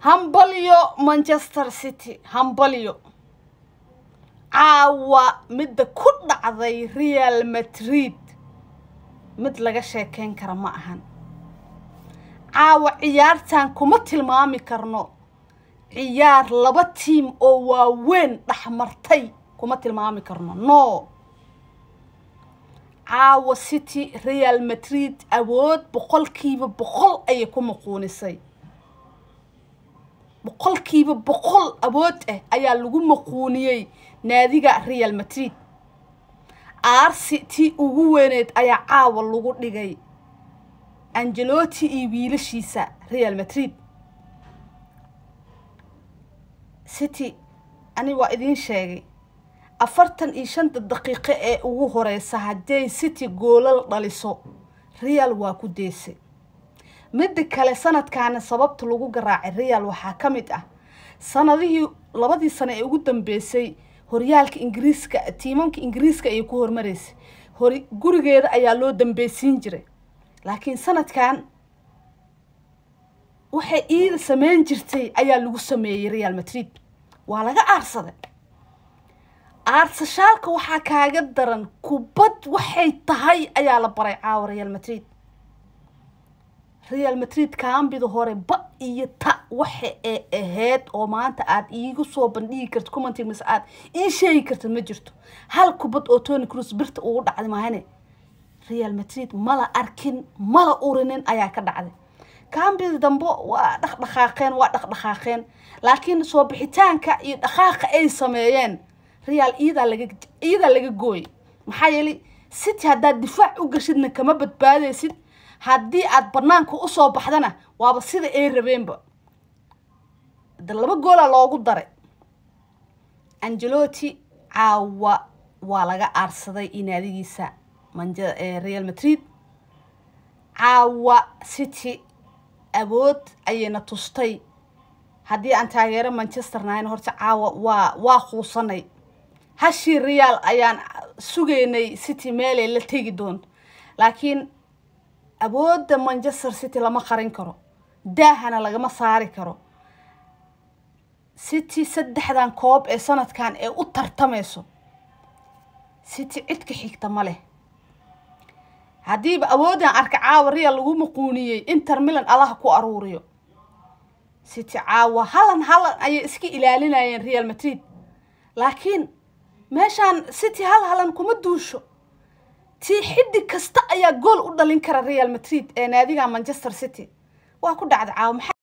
hambalyo manchester city hambalyo caawa midda ku dhacday real madrid mid laga sheekeyn kara ma ahan caawa ciyaartan kuma tilmaami karno ciyaar laba tiim oo waaweyn dhexmartay kuma tilmaami karno no caawa city real madrid awood boqolkiiba boqol ayay ku muquunisay boqolkiiba boqol abood ah ayaa lagu maquuniyey naadiga real madrid aarsi tii ugu weyneed ayaa caawa lagu dhigay angelotti iyo wiilashiisa real madrid city ani waa idiin sheegay afartan iyo shanta daqiiqo ee ugu horeysa hadday city goolal dhaliso real waa ku deysay midda kale sanadkaana sababta lagu garaacay real waxaa ka mid ah sanadihii labadii sano ee ugu dambeysay horyaalka ingiriiska tiimanka ingiriiska ayay ku hormaraysay hor gurigeeda ayaa loo dambeysiin jiray laakiin sanadkan waxay iida sameyn jirtay ayaa lagu sameeyey real madrid waa laga aarsaday aarsashaalka waxaa kaaga daran kubad waxay tahay ayaa la baray caawa real madrid real madrid kaambidu hore ba iyo ta waxa ay ahayd oo maanta aad iigu soo bandhigi karto commentin mise aad ii sheegi karta ma jirto hal kubad oo tony cruz birta ugu dhacday maahane real madrid mala arkin mala urinin ayaa ka dhacday kaambida dambo waa dhaqdhaqaaqeen waa dhaqdhaqaaqeen laakiin soo bixitaanka iyo dhaqaaqa ay sameeyeen real iyadaa laga iyadaa laga gooyay maxaa yeelay city haddaad difaac u gashidna kama badbaadaysid haddii aad banaanka usoo baxdana waaba sida ay rabeenba da laba goola loogu daray angelotti caawa waa laga aarsaday inaadigiisa manja eh, real madrid caawa city awood ayayna tustay haddii aan taageero manchester nahayn horta caawa waa waa quusanay hashii real ayaan sugaynay city meelay la tegi doonto laakiin awooda manchester city lama qarin karo daahana lagama saari karo city saddexdan koob ee sanadkan ee u tartamayso city cidka xigta ma leh haddiiba awoodaan arka caawa real lagu maquuniyey inter milan allaha ku aruuriyo city caawa halan halan ayay iska ilaalinayeen real madrid laakiin meeshaan city hal halan kuma duusho tii xiddig kasta ayaa gool u dhalin kara real madrid ee naadiga manchester city waa ku dhacda caawa